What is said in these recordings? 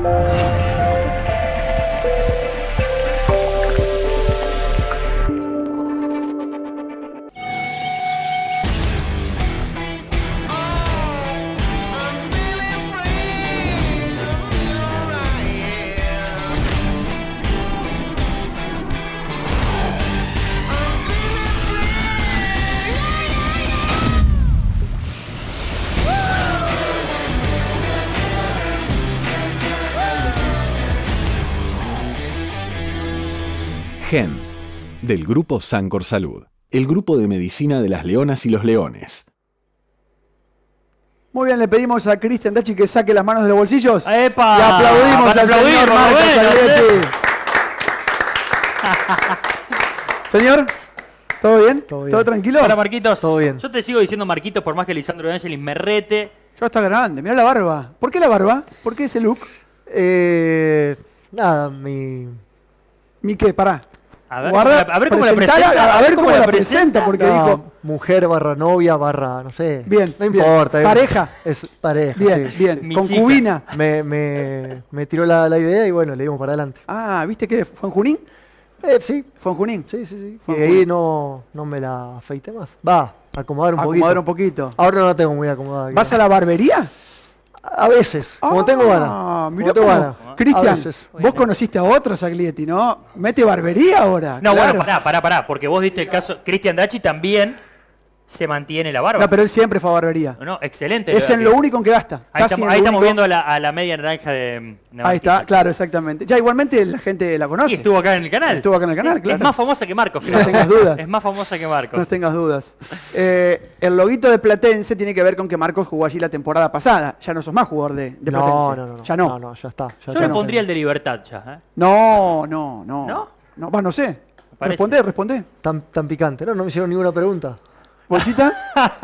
Música del Grupo Sancor Salud, el grupo de medicina de las leonas y los leones. Muy bien, le pedimos a Cristian Dachi que saque las manos de los bolsillos. ¡Epa! Y aplaudimos al señor Señor, ¿todo bien? ¿todo tranquilo? Hola Marquitos. Todo bien. Yo te sigo diciendo Marquitos por más que Lisandro Angelis me rete. Yo hasta grabando? mirá la barba. ¿Por qué la barba? ¿Por qué ese look? Eh, nada, mi... ¿Mi qué? Pará. A ver, a ver cómo la presenta. porque dijo. Mujer barra novia barra, no sé. Bien, no importa. Pareja. Es pareja. Bien, bien. Concubina. Me, me, tiró la, idea y bueno, le dimos para adelante. Ah, ¿viste qué? fue Junín? Eh, sí. ¿Fue Junín? Sí, sí, sí. y ahí no, no me la afeité más. Va, acomodar un poquito. Acomodar un poquito. Ahora no la tengo muy acomodada. ¿Vas a la barbería? A veces, como tengo ah, gana. tengo Cristian, vos conociste a otros Aglietti, ¿no? Mete barbería ahora. No, bueno, pará, pará, pará, porque vos diste el caso. Cristian Dachi también se mantiene la barba. No, pero él siempre fue barbería. No, excelente. Es en lo único en que gasta. Ahí, estamos, viendo a la, media naranja de Ahí está, claro, exactamente. Ya igualmente la gente la conoce. estuvo acá en el canal. Estuvo acá en el canal, claro. Es más famosa que Marcos, creo. No tengas dudas. es más famosa que Marcos. No tengas dudas. Eh, el loguito de Platense tiene que ver con que Marcos jugó allí la temporada pasada. Ya no sos más jugador de, Platense. No, no, no. Ya no. No, no, ya está. Yo le pondría el de Libertad ya. ¿eh? No, no, no. ¿No? No, no sé. Responde, responde. Tan, tan picante, ¿no? No me hicieron ninguna pregunta. ¿Bochita?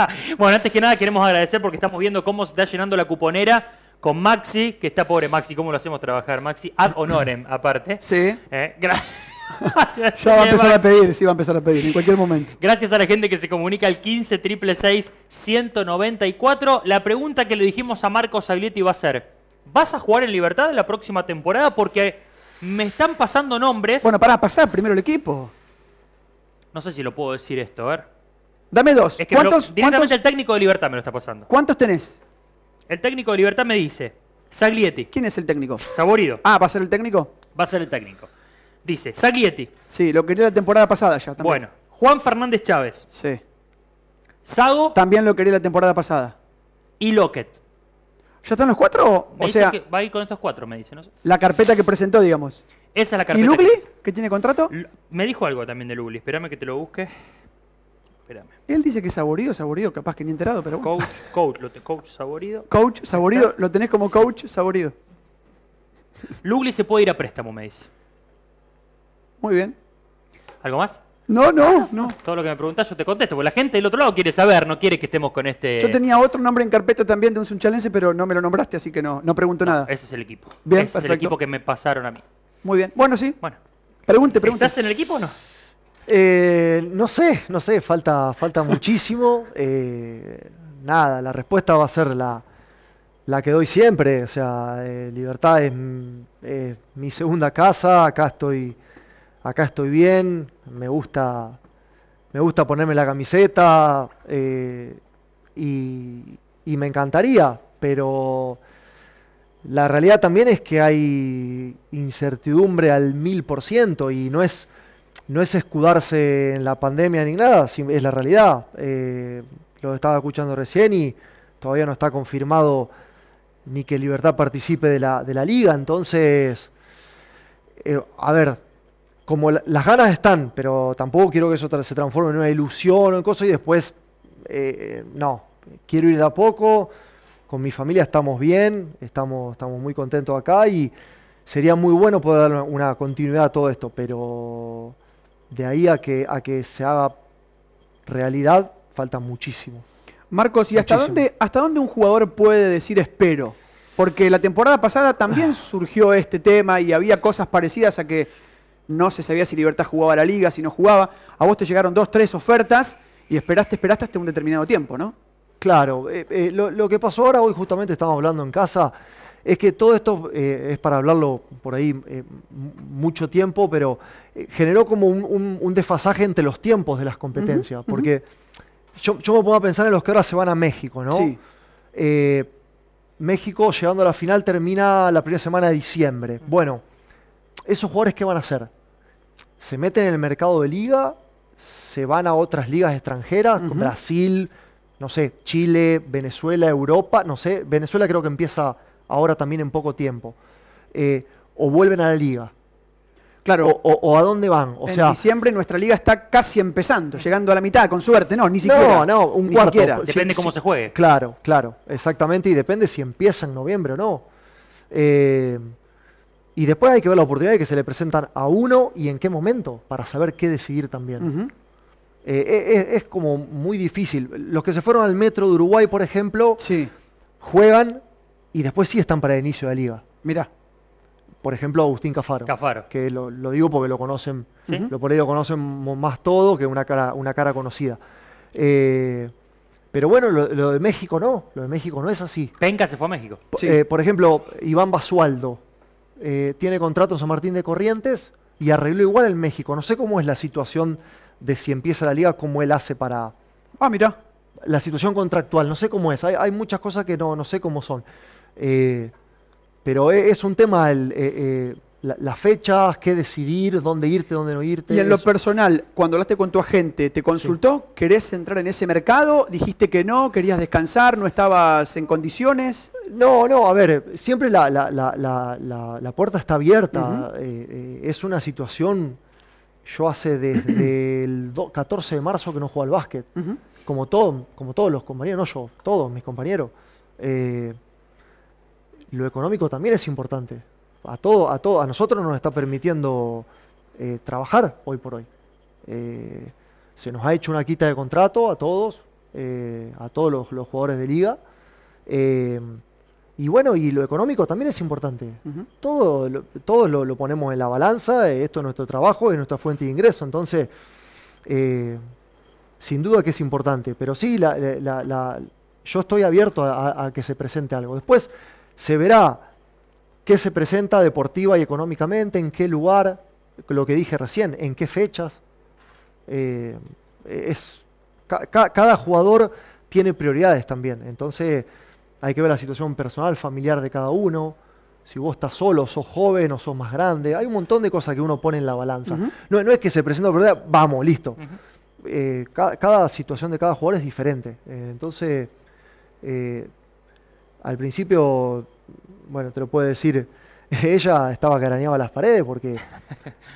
bueno, antes que nada queremos agradecer porque estamos viendo cómo se está llenando la cuponera con Maxi, que está pobre Maxi, ¿cómo lo hacemos trabajar, Maxi? Ad honorem, aparte. Sí. Eh, ya va a empezar a pedir, sí va a empezar a pedir, en cualquier momento. Gracias a la gente que se comunica al 15 194 La pregunta que le dijimos a Marco Aglietti va a ser, ¿vas a jugar en Libertad la próxima temporada? Porque me están pasando nombres... Bueno, para pasar primero el equipo. No sé si lo puedo decir esto, a ver. Dame dos. ¿Cuántos, directamente el técnico de Libertad me lo está pasando. ¿Cuántos tenés? El técnico de Libertad me dice, Saglietti. ¿Quién es el técnico? Saborido. Ah, ¿va a ser el técnico? Va a ser el técnico. Dice, Saglietti. Sí, lo quería la temporada pasada ya Bueno, Juan Fernández Chávez. Sí. Sago. También lo quería la temporada pasada. Y Lockett. ¿Ya están los cuatro? O, sea, va a ir con estos cuatro, me dice. La carpeta que presentó, digamos. Esa es la carpeta. ¿Y Lugli, que, tiene contrato? me dijo algo también de Lugli, espérame que te lo busque. Él dice que es saborido, saborido, capaz que ni enterado, pero Coach, coach, lo coach saborido. Coach saborido, lo tenés como coach saborido. Lugli se puede ir a préstamo, me dice. Muy bien. ¿Algo más? No, no, no. Todo lo que me preguntás yo te contesto, porque la gente del otro lado quiere saber, no quiere que estemos con este... Yo tenía otro nombre en carpeta también de un sunchalense, pero no me lo nombraste, así que no, no pregunto nada. Ese es el equipo. Bien, ese es el equipo que me pasaron a mí. Muy bien. Bueno, sí. Bueno. Pregunte, pregunte. ¿Estás en el equipo o no? Eh, no sé, no sé, falta, falta muchísimo. Eh, nada, la respuesta va a ser la, la que doy siempre. O sea, eh, Libertad es, mi segunda casa, acá estoy, acá estoy bien, me gusta, me gusta ponerme la camiseta y me encantaría, pero la realidad también es que hay incertidumbre al mil por ciento y no es no es escudarse en la pandemia ni nada, es la realidad. Eh, lo estaba escuchando recién y todavía no está confirmado ni que Libertad participe de la, liga. Entonces, eh, a ver, como las ganas están, pero tampoco quiero que eso se transforme en una ilusión o en cosas y después, eh, no, quiero ir de a poco. Con mi familia estamos bien, estamos, estamos muy contentos acá y sería muy bueno poder dar una continuidad a todo esto, pero de ahí a que, a que se haga realidad, falta muchísimo. Marcos, ¿y hasta dónde, hasta un jugador puede decir espero? Porque la temporada pasada también ah. surgió este tema y había cosas parecidas a que no se sabía si Libertad jugaba la liga, si no jugaba. A vos te llegaron dos, tres ofertas y esperaste, esperaste hasta un determinado tiempo, ¿no? Claro, eh, eh, lo, lo, que pasó ahora, hoy justamente estamos hablando en casa, es que todo esto eh, es para hablarlo por ahí eh, mucho tiempo, pero eh, generó como un, desfasaje entre los tiempos de las competencias, porque yo, me pongo a pensar en los que ahora se van a México, ¿no? México llegando a la final termina la primera semana de diciembre. Bueno, ¿esos jugadores qué van a hacer? ¿Se meten en el mercado de liga? ¿Se van a otras ligas extranjeras? Brasil, no sé, Chile, Venezuela, Europa, no sé. Venezuela creo que empieza ahora también en poco tiempo, eh, o vuelven a la liga. Claro. O, a dónde van. O en diciembre nuestra liga está casi empezando, llegando a la mitad, con suerte, no, ni siquiera. No, no, un cuarto. Depende cómo se juegue. Claro, claro, exactamente, y depende si empieza en noviembre o no. Eh, y después hay que ver la oportunidad que se le presentan a uno y en qué momento, para saber qué decidir también. Eh, es, como muy difícil. Los que se fueron al Metro de Uruguay, por ejemplo, juegan y después sí están para el inicio de la liga. Mirá. Por ejemplo, Agustín Cafaro. Cafaro. Que lo, digo porque lo conocen, lo por ello conocen más todo que una cara, conocida. Eh, pero bueno, lo, de México no, lo de México no es así. Penca se fue a México. por eh, ejemplo, Iván Basualdo eh, tiene contrato en San Martín de Corrientes y arregló igual en México. No sé cómo es la situación de si empieza la liga, cómo él hace para... Ah, mira. La situación contractual, no sé cómo es. Hay, hay muchas cosas que no, no sé cómo son. Eh, pero e, es un tema eh, eh, las fechas, qué decidir, dónde irte, dónde no irte. Y en lo personal, cuando hablaste con tu agente, ¿te consultó? ¿Querés entrar en ese mercado? ¿Dijiste que no? ¿Querías descansar? ¿No estabas en condiciones? No, no, a ver, siempre la, la, puerta está abierta. es una situación, yo hace desde el 14 de marzo que no juego al básquet, como, todo, como todos los compañeros, no yo, todos mis compañeros lo económico también es importante. A, todo, a, todo, a nosotros nos está permitiendo eh, trabajar hoy por hoy. Eh, se nos ha hecho una quita de contrato a todos, eh, a todos los, jugadores de liga. y bueno, y lo económico también es importante. Todo, lo, todos lo, ponemos en la balanza, esto es nuestro trabajo es nuestra fuente de ingreso. Entonces, sin duda que es importante, pero sí, yo estoy abierto a que se presente algo. Después, se verá qué se presenta deportiva y económicamente, en qué lugar, lo que dije recién, en qué fechas. Eh, es, cada jugador tiene prioridades también, entonces hay que ver la situación personal, familiar de cada uno. Si vos estás solo, sos joven o sos más grande, hay un montón de cosas que uno pone en la balanza. no, es que se presenta prioridad, vamos, listo. Eh, cada situación de cada jugador es diferente. Eh, entonces, al principio, bueno, te lo puedo decir, ella estaba que arañaba las paredes porque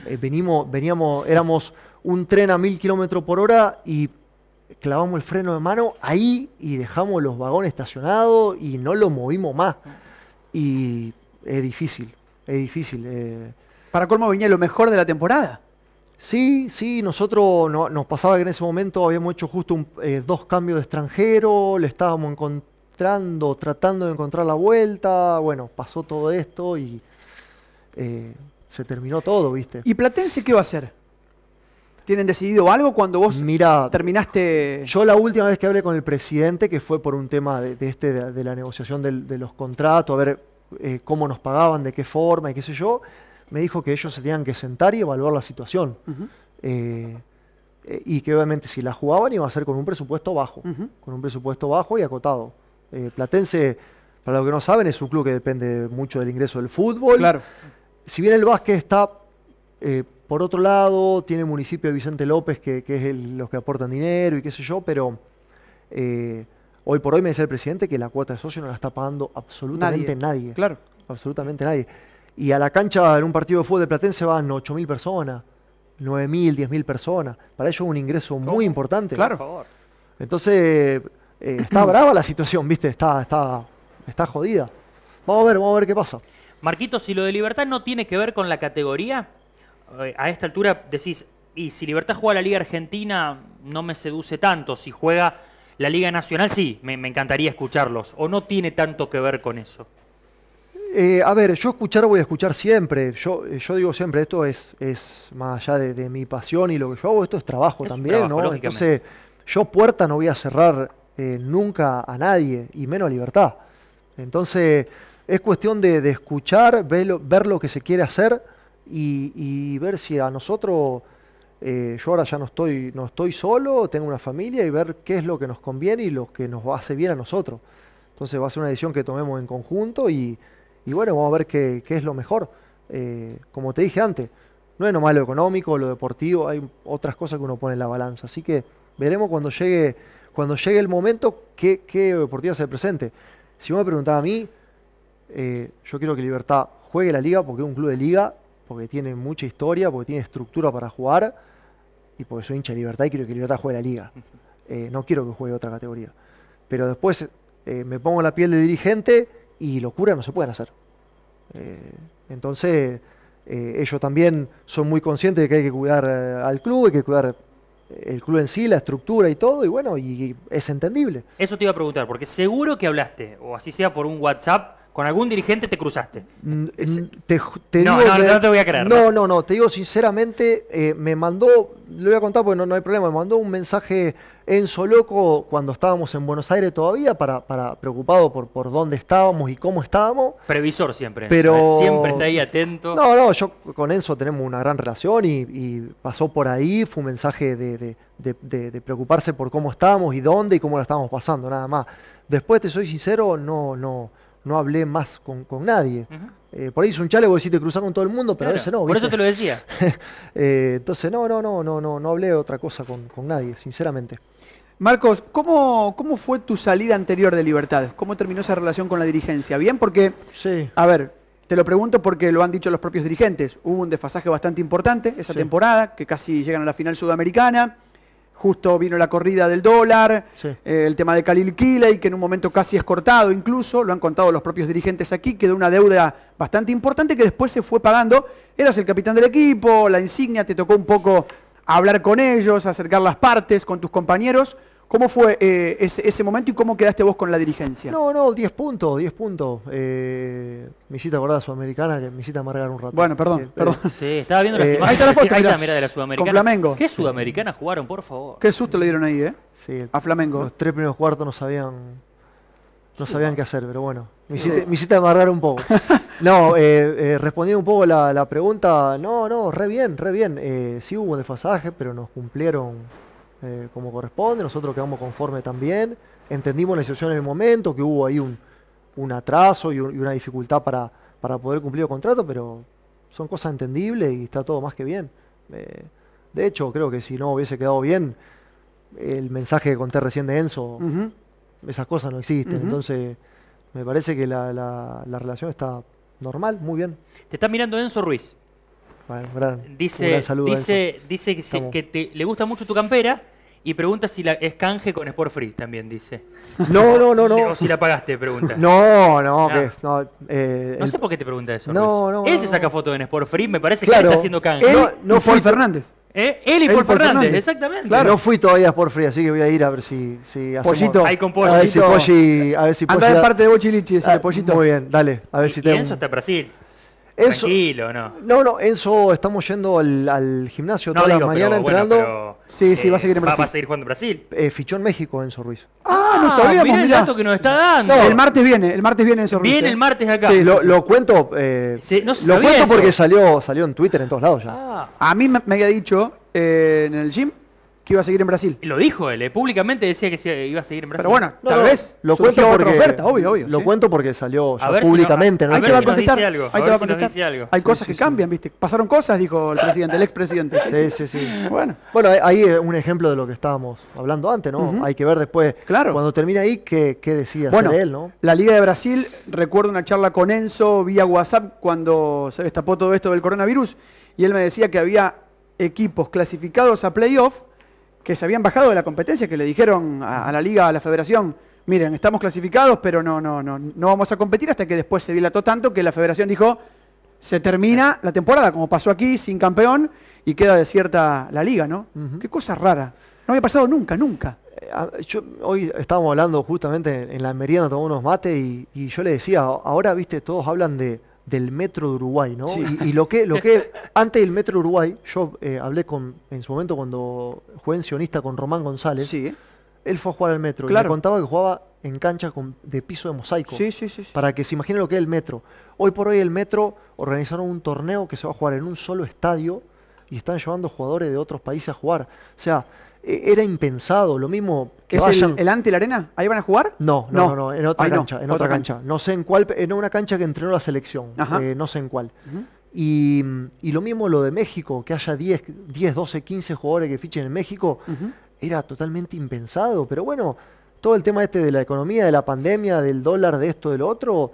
eh, venimos, veníamos, éramos un tren a mil kilómetros por hora y clavamos el freno de mano ahí y dejamos los vagones estacionados y no lo movimos más. Y es difícil, es difícil. Eh. Para colmo venía lo mejor de la temporada. Sí, sí, nosotros nos pasaba que en ese momento habíamos hecho justo eh, dos cambios de extranjero, le estábamos en entrando, tratando de encontrar la vuelta. Bueno, pasó todo esto y eh, se terminó todo, ¿viste? ¿Y Platense qué va a hacer? ¿Tienen decidido algo cuando vos terminaste? Yo la última vez que hablé con el presidente, que fue por un tema de, este, de, la negociación de los contratos, a ver eh, cómo nos pagaban, de qué forma y qué sé yo, me dijo que ellos se tenían que sentar y evaluar la situación. Eh, y que obviamente si la jugaban iba a ser con un presupuesto bajo, con un presupuesto bajo y acotado. Eh, Platense, para los que no saben, es un club que depende mucho del ingreso del fútbol. Claro. Si bien el básquet está eh, por otro lado, tiene el municipio de Vicente López, que, es el, los que aportan dinero y qué sé yo, pero eh, hoy por hoy me dice el presidente que la cuota de socio no la está pagando absolutamente nadie. Claro. Absolutamente nadie. Y a la cancha en un partido de fútbol de Platense van 8.000 personas, 9.000, 10.000 personas. Para ellos es un ingreso muy oh, importante. Claro. Entonces, eh, está brava la situación, ¿viste? Está, está, está jodida. Vamos a ver, vamos a ver qué pasa. Marquito, si lo de Libertad no tiene que ver con la categoría, eh, a esta altura decís, y si Libertad juega la Liga Argentina, no me seduce tanto. Si juega la Liga Nacional, sí, me, encantaría escucharlos. ¿O no tiene tanto que ver con eso? Eh, a ver, yo escuchar voy a escuchar siempre. Yo, yo digo siempre, esto es, es más allá de, mi pasión y lo que yo hago, esto es trabajo también, ¿no? Entonces, yo puerta no voy a cerrar eh, nunca a nadie, y menos a libertad. Entonces, es cuestión de, escuchar, ver lo, ver lo, que se quiere hacer y, ver si a nosotros, eh, yo ahora ya no estoy, no estoy solo, tengo una familia y ver qué es lo que nos conviene y lo que nos hace bien a nosotros. Entonces va a ser una decisión que tomemos en conjunto y, bueno, vamos a ver qué, es lo mejor. Eh, como te dije antes, no es nomás lo económico, lo deportivo, hay otras cosas que uno pone en la balanza. Así que veremos cuando llegue cuando llegue el momento, ¿qué, qué deportiva se presente? Si vos me preguntaba a mí, eh, yo quiero que Libertad juegue la liga porque es un club de liga, porque tiene mucha historia, porque tiene estructura para jugar y porque soy hincha de Libertad y quiero que Libertad juegue la liga. Eh, no quiero que juegue otra categoría. Pero después eh, me pongo la piel de dirigente y locura no se pueden hacer. entonces, ellos también son muy conscientes de que hay que cuidar al club, hay que cuidar el club en sí, la estructura y todo, y bueno, y, es entendible. Eso te iba a preguntar, porque seguro que hablaste, o así sea por un WhatsApp, ¿Con algún dirigente te cruzaste? no, no, no, te voy a creer. No, no, no, te digo sinceramente, eh, me mandó, lo voy a contar porque no, hay problema, me mandó un mensaje Enzo Loco cuando estábamos en Buenos Aires todavía, para, preocupado por, por dónde estábamos y cómo estábamos. Previsor siempre, pero siempre está ahí atento. No, no, yo con Enzo tenemos una gran relación y, pasó por ahí, fue un mensaje de, preocuparse por cómo estábamos y dónde y cómo la estábamos pasando, nada más. Después, te soy sincero, no, no no hablé más con, nadie. Eh, por ahí es un chale, vos decís te cruzaron con todo el mundo, pero a veces no. Por eso te lo decía. Eh, entonces, no, no, no, no, no, no hablé otra cosa con, nadie, sinceramente. Marcos, ¿cómo, fue tu salida anterior de Libertad? ¿Cómo terminó esa relación con la dirigencia? Bien, porque, sí. a ver, te lo pregunto porque lo han dicho los propios dirigentes. Hubo un desfasaje bastante importante esa temporada, que casi llegan a la final sudamericana justo vino la corrida del dólar, eh, el tema de Khalil Kiley, que en un momento casi es cortado incluso, lo han contado los propios dirigentes aquí, quedó una deuda bastante importante que después se fue pagando. Eras el capitán del equipo, la insignia, te tocó un poco hablar con ellos, acercar las partes con tus compañeros. ¿Cómo fue eh, ese, momento y cómo quedaste vos con la dirigencia? No, no, 10 puntos, 10 puntos. Eh, acordar a Sudamericana, que hiciste amargar un rato. Bueno, perdón, eh, perdón. Eh, sí, estaba viendo las imágenes. Ahí está la foto, ahí de la Sudamericana. Con Flamengo. ¿Qué Sudamericana jugaron, por favor? Qué susto le dieron ahí, ¿eh? Sí. A Flamengo. Los tres primeros cuartos no sabían, no sabían qué hacer, pero bueno. Me hiciste, amargar un poco. No, eh, respondiendo un poco la, pregunta, no, no, re bien, re bien. sí hubo desfasaje, pero nos cumplieron eh, como corresponde, nosotros quedamos conformes también, entendimos la situación en el momento, que hubo ahí un, atraso y, una dificultad para, poder cumplir el contrato, pero son cosas entendibles y está todo más que bien. Eh, de hecho, creo que si no hubiese quedado bien, el mensaje que conté recién de Enzo, esas cosas no existen. Entonces, me parece que la, la, la relación está normal, muy bien. Te está mirando Enzo Ruiz dice, dice, dice que, que te, le gusta mucho tu campera y pregunta si la, es canje con Sport Free también, dice. No, no, no, no. O si la pagaste, pregunta. No, no, no. Ah. Que, no, eh, no sé por qué te pregunta eso. No, Él se saca foto en Sport Free, me parece que está haciendo canje. Él, no, Paul Fernández. ¿Eh? Él y Paul, Fernández, exactamente. No fui todavía a Sport Free, así que voy a ir a ver si, si Pollito. Ahí con Pollo. A ver si A ver si Anda parte de Bochilichi, ese ah, Muy bien, dale. A ver si te... Y está Brasil. Eso Tranquilo, ¿no? No, no, Enzo, estamos yendo al, gimnasio todas las mañanas entrenando. sí, sí, va a eh, seguir en Brasil. Va, a seguir jugando en Brasil. Eh, fichó en México Enzo Ruiz. Ah, ah no sabíamos. Mirá, el dato que nos está dando. No, el martes viene, el martes viene Enzo Ruiz. Viene eh. el martes acá. Sí, lo, cuento, eh, sí, no lo cuento porque salió, salió en Twitter en todos lados ya. Ah. A mí me había dicho en el gym que iba a seguir en Brasil. Lo dijo él, eh, públicamente decía que iba a seguir en Brasil. Pero bueno, tal vez lo cuento porque, obvio, obvio. Lo cuento porque salió públicamente. a contestar. Ahí te va a contestar. Hay cosas que cambian, ¿viste? Pasaron cosas, dijo el presidente, el expresidente. Sí, sí, sí. Bueno. bueno, ahí es un ejemplo de lo que estábamos hablando antes, ¿no? Hay que ver después, claro. cuando termina ahí, qué, qué decía bueno, él, ¿no? La Liga de Brasil, recuerdo una charla con Enzo vía WhatsApp cuando se destapó todo esto del coronavirus, y él me decía que había equipos clasificados a playoff que se habían bajado de la competencia, que le dijeron a, la liga, a la federación, miren, estamos clasificados, pero no, no, no, no vamos a competir hasta que después se dilató tanto que la federación dijo, se termina la temporada, como pasó aquí, sin campeón, y queda desierta la liga, ¿no? Qué cosa rara. No había pasado nunca, nunca. Eh, hoy estábamos hablando justamente en la merienda, tomamos unos mates y, yo le decía, ahora, viste, todos hablan de, del Metro de Uruguay, ¿no? Sí. Y, lo que, lo que antes del Metro de Uruguay, yo eh, hablé con, en su momento cuando jugué en sionista con Román González. Sí. Él fue a jugar al Metro claro. y me contaba que jugaba en canchas de piso de mosaico. Sí, sí, sí, sí, Para que se imaginen lo que es el Metro. Hoy por hoy el Metro organizaron un torneo que se va a jugar en un solo estadio y están llevando jugadores de otros países a jugar. O sea, e, era impensado. Lo mismo que ¿Es el, ante la arena? ¿Ahí van a jugar? No, no, no, en otra cancha. en otra, cancha. No sé en cuál, en una cancha que entrenó la selección. Eh, no sé en cuál. y, lo mismo lo de México, que haya 10, 10 12, 15 jugadores que fichen en México, era totalmente impensado. Pero bueno, todo el tema este de la economía, de la pandemia, del dólar, de esto, de lo otro,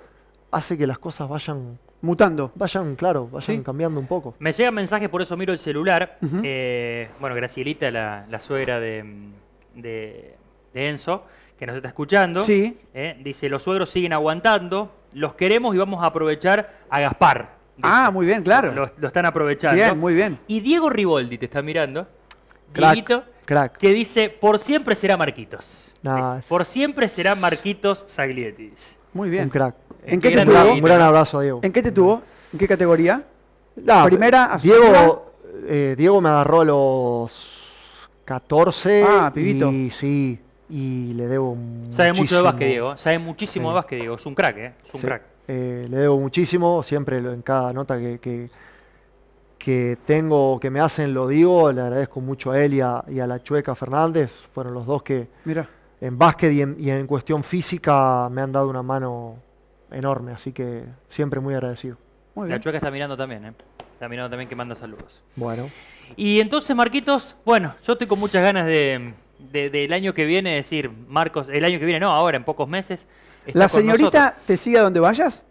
hace que las cosas vayan mutando. Vayan, claro, vayan cambiando un poco. Me llega mensajes, por eso miro el celular. Eh, bueno, Gracielita, la, suegra de, de, Enzo, que nos está escuchando, sí. Eh, dice, los suegros siguen aguantando, los queremos y vamos a aprovechar a Gaspar. Ah, muy bien, claro. Lo, están aprovechando. Bien, muy bien. Y Diego Riboldi te está mirando. Diego que dice, por siempre será Marquitos. Por siempre será Marquitos Saglietis. Muy bien. Un crack. ¿En Un gran abrazo, Diego. ¿En qué te tuvo? ¿En qué categoría? La primera. Diego, eh, Diego me agarró a los 14. Ah, pibito. Y sí, y le debo Sabe mucho de básquet, Diego. ¿eh? Sabe muchísimo de básquet, Diego. Es un crack, ¿eh? Es un crack. Eh, le debo muchísimo, siempre en cada nota que, que, tengo, que me hacen, lo digo. Le agradezco mucho a Elia y a la Chueca Fernández. Fueron los dos que, Mira en básquet y en, cuestión física me han dado una mano enorme, así que siempre muy agradecido. Muy bien. La Chueca está mirando también, ¿eh? Está mirando también que manda saludos. Bueno. Y entonces, Marquitos, bueno, yo estoy con muchas ganas de, del año que viene decir, Marcos, el año que viene, no, ahora, en pocos meses. ¿La señorita te sigue a donde vayas?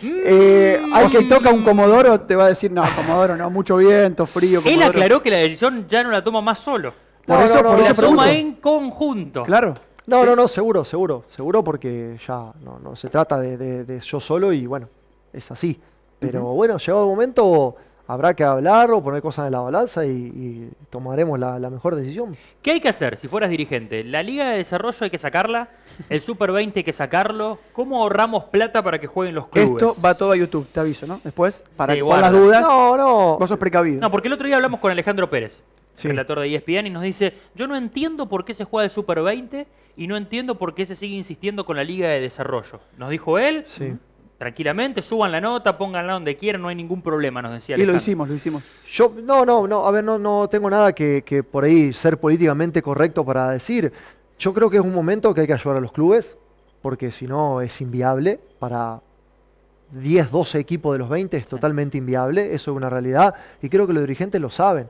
Mm. Eh, Alguien toca un Comodoro, te va a decir, no, Comodoro, no, mucho viento, frío. Comodoro. Él aclaró que la decisión ya no la toma más solo. Por eso, por eso suma en conjunto. Claro. No, no, no, seguro, seguro, seguro, porque ya no, se trata de, de, yo solo y bueno, es así. Pero bueno, llegado el momento, habrá que hablar o poner cosas en la balanza y, tomaremos la, mejor decisión. ¿Qué hay que hacer si fueras dirigente? ¿La Liga de Desarrollo hay que sacarla? ¿El Super 20 hay que sacarlo? ¿Cómo ahorramos plata para que jueguen los clubes? Esto va todo a YouTube, te aviso, ¿no? Después, para las dudas, no, no. cosas precavidas No, porque el otro día hablamos con Alejandro Pérez la relator de ESPN, y nos dice, yo no entiendo por qué se juega el Super 20 y no entiendo por qué se sigue insistiendo con la Liga de Desarrollo. Nos dijo él, tranquilamente, suban la nota, pónganla donde quieran, no hay ningún problema, nos decía. Y lo hicimos, lo hicimos. Yo, no, no, no, a ver, no, no tengo nada que, que por ahí ser políticamente correcto para decir. Yo creo que es un momento que hay que ayudar a los clubes, porque si no es inviable para, 10, 12 equipos de los 20 es totalmente inviable, eso es una realidad, y creo que los dirigentes lo saben.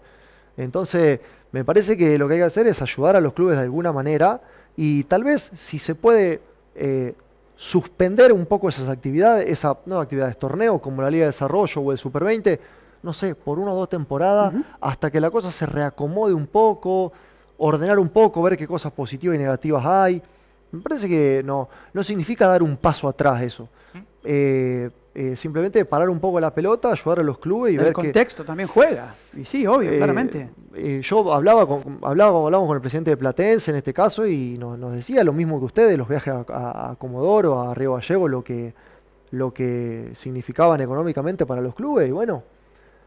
Entonces, me parece que lo que hay que hacer es ayudar a los clubes de alguna manera y tal vez si se puede eh, suspender un poco esas actividades, esas no actividades, torneo, como la Liga de Desarrollo o el Super 20, no sé, por una o dos temporadas, hasta que la cosa se reacomode un poco, ordenar un poco, ver qué cosas positivas y negativas hay. Me parece que no, no significa dar un paso atrás eso. Eh, simplemente parar un poco la pelota, ayudar a los clubes y ver El contexto también juega, y sí, obvio, eh, claramente. Eh, yo hablaba con, hablaba, hablamos con el presidente de Platense en este caso y nos, decía lo mismo que ustedes, los viajes a, a Comodoro, a Río Gallego, lo que, lo que significaban económicamente para los clubes. Y bueno,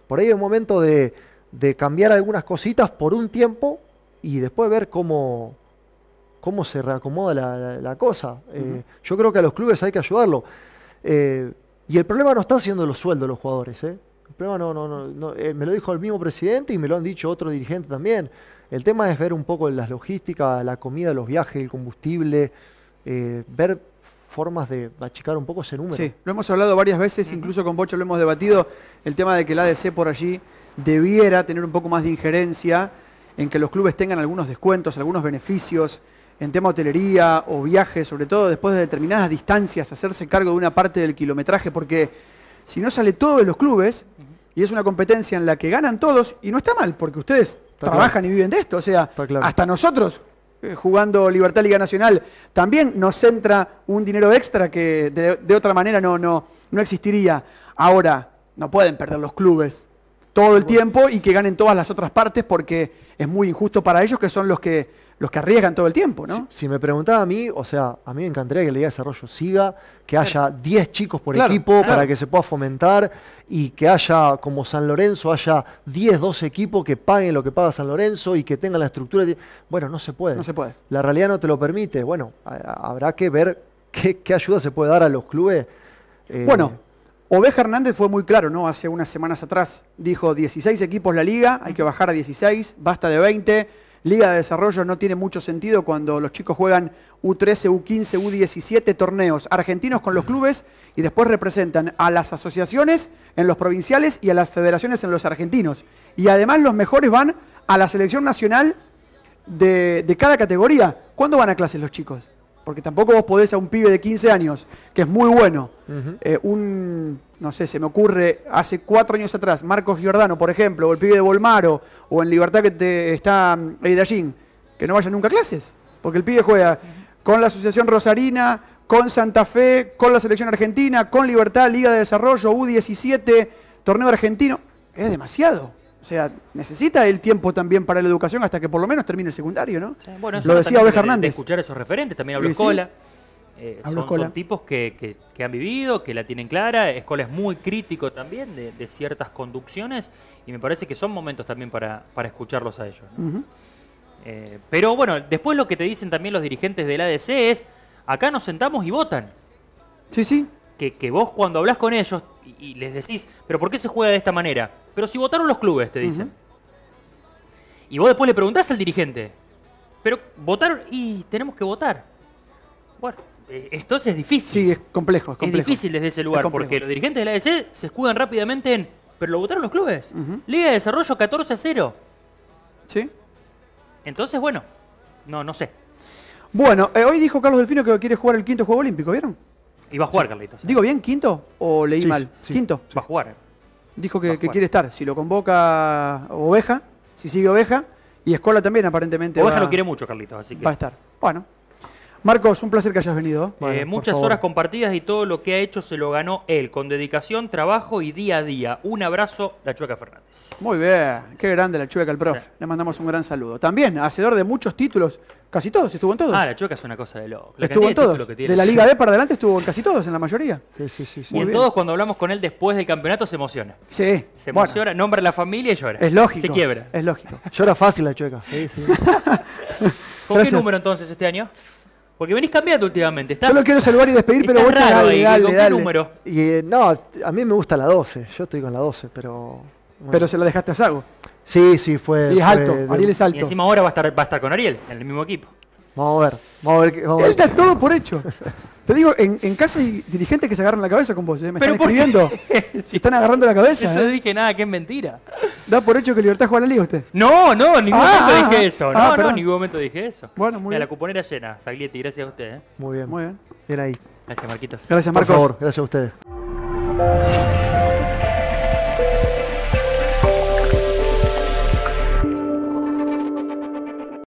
por ahí es momento de, cambiar algunas cositas por un tiempo y después ver cómo, cómo se reacomoda la, cosa. Yo creo que a los clubes hay que ayudarlo. Y el problema no está siendo los sueldos de los jugadores. ¿eh? El problema no, no, no, eh, me lo dijo el mismo presidente y me lo han dicho otros dirigentes también. El tema es ver un poco las logísticas, la comida, los viajes, el combustible, eh, ver formas de achicar un poco ese número. Sí, lo hemos hablado varias veces, incluso con Bocho lo hemos debatido, el tema de que el ADC por allí debiera tener un poco más de injerencia en que los clubes tengan algunos descuentos, algunos beneficios en tema hotelería o viajes, sobre todo después de determinadas distancias, hacerse cargo de una parte del kilometraje, porque si no sale todo de los clubes, y es una competencia en la que ganan todos, y no está mal, porque ustedes trabajan y viven de esto, o sea, hasta nosotros eh, jugando Libertad Liga Nacional, también nos entra un dinero extra que de, de otra manera no, no, no existiría. Ahora, no pueden perder los clubes todo el tiempo y que ganen todas las otras partes porque es muy injusto para ellos que son los que los que arriesgan todo el tiempo, ¿no? Si, me preguntaba a mí, o sea, a mí me encantaría que la Liga de Desarrollo siga, que haya 10 chicos por equipo para que se pueda fomentar y que haya, como San Lorenzo, haya 10, 12 equipos que paguen lo que paga San Lorenzo y que tengan la estructura. Bueno, no se puede. No se puede. La realidad no te lo permite. Bueno, habrá que ver qué, ayuda se puede dar a los clubes. Eh, bueno, Oveja Hernández fue muy claro, ¿no? Hace unas semanas atrás dijo 16 equipos la liga, hay que bajar a 16, basta de 20 Liga de Desarrollo no tiene mucho sentido cuando los chicos juegan U13, U15, U17 torneos argentinos con los clubes y después representan a las asociaciones en los provinciales y a las federaciones en los argentinos. Y además los mejores van a la selección nacional de, cada categoría. ¿Cuándo van a clases los chicos? Porque tampoco vos podés a un pibe de 15 años, que es muy bueno, eh, un, no sé, se me ocurre, hace cuatro años atrás, Marcos Giordano, por ejemplo, o el pibe de Bolmaro, o en Libertad que te, está mm, Eidallín, que no vaya nunca a clases. Porque el pibe juega con la Asociación Rosarina, con Santa Fe, con la Selección Argentina, con Libertad, Liga de Desarrollo, U17, Torneo Argentino. Es demasiado. O sea, necesita el tiempo también para la educación hasta que por lo menos termine el secundario, ¿no? lo decía Oveja Hernández. De escuchar esos referentes, también habló eh, Escola. son, tipos que, han vivido, que la tienen clara. Escola es muy crítico también de, ciertas conducciones y me parece que son momentos también para, escucharlos a ellos. Eh, pero bueno, después lo que te dicen también los dirigentes del ADC es, acá nos sentamos y votan. Sí, sí. Que, que vos cuando hablás con ellos y les decís, pero ¿por qué se juega de esta manera? Pero si votaron los clubes, te dicen. Y vos después le preguntás al dirigente, pero votar y tenemos que votar. Bueno, entonces es difícil. Sí, es complejo, es complejo. difícil desde ese lugar, porque los dirigentes de la ADC e se escudan rápidamente en, pero lo votaron los clubes. Liga de Desarrollo 14 a 0. Sí. Entonces, bueno, no, no sé. Bueno, eh, hoy dijo Carlos Delfino que quiere jugar el quinto juego olímpico, ¿vieron? Y va a jugar, Carlitos. ¿Digo bien, quinto o leí mal? quinto. Va a jugar dijo que, ah, quiere estar. Si lo convoca Oveja, si sigue Oveja, y Escola también aparentemente. Oveja lo quiere mucho, Carlitos, así que. Va a estar. Bueno, Marcos, un placer que hayas venido. Eh, muchas horas compartidas y todo lo que ha hecho se lo ganó él, con dedicación, trabajo y día a día. Un abrazo, La Chueca Fernández. Muy bien, qué grande La Chueca, el prof. Le mandamos un gran saludo. También, hacedor de muchos títulos, casi todos, estuvo en todos. Ah, La Chueca es una cosa de loco. Estuvo en todos. de la Liga B para adelante estuvo en casi todos, en la mayoría. Sí, sí, sí. Y en todos, cuando hablamos con él después del campeonato, se emociona. Sí. Se emociona, nombra la familia y llora. Es lógico. Se quiebra. Es lógico. Llora fácil La Chueca. Sí, sí. ¿Con qué número entonces este año? Porque venís cambiando últimamente. Yo lo quiero saludar y despedir, pero vos raro, dale, algo. dale, número? Eh, no, a mí me gusta la 12. Yo estoy con la 12, pero... Pero se la dejaste a Sago. Sí, sí, fue... Y es alto, Ariel es alto. Y encima ahora va a, estar, va a estar con Ariel, en el mismo equipo. Vamos a ver, vamos a ver. Vamos Él está todo por hecho. Te digo, en, casa hay dirigentes que se agarran la cabeza con vos. ¿eh? Me están escribiendo. Se Están agarrando la cabeza. Yo ¿eh? dije nada, que es mentira. Da por hecho que Libertad juega la liga usted. No, no, en ningún ah, momento ah, dije eso. Ah, no, no, en ningún momento dije eso. Bueno, muy bien. La cuponera llena, Saglietti, gracias a usted. ¿eh? Muy bien, muy bien. Era ahí. Gracias, Marquitos. Gracias, Marcos. Por favor, gracias a ustedes.